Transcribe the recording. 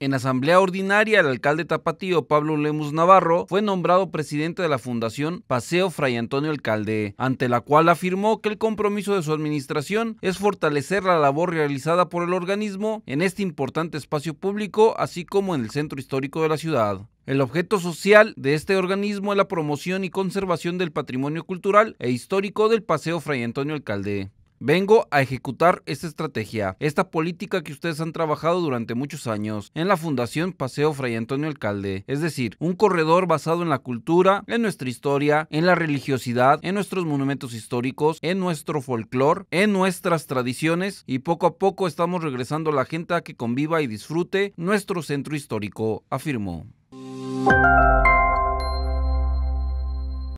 En asamblea ordinaria, el alcalde tapatío Pablo Lemus Navarro fue nombrado presidente de la Fundación Paseo Fray Antonio Alcalde, ante la cual afirmó que el compromiso de su administración es fortalecer la labor realizada por el organismo en este importante espacio público, así como en el centro histórico de la ciudad. El objeto social de este organismo es la promoción y conservación del patrimonio cultural e histórico del Paseo Fray Antonio Alcalde. Vengo a ejecutar esta estrategia, esta política que ustedes han trabajado durante muchos años en la Fundación Paseo Fray Antonio Alcalde, es decir, un corredor basado en la cultura, en nuestra historia, en la religiosidad, en nuestros monumentos históricos, en nuestro folclore, en nuestras tradiciones y poco a poco estamos regresando a la gente a que conviva y disfrute nuestro centro histórico, afirmó.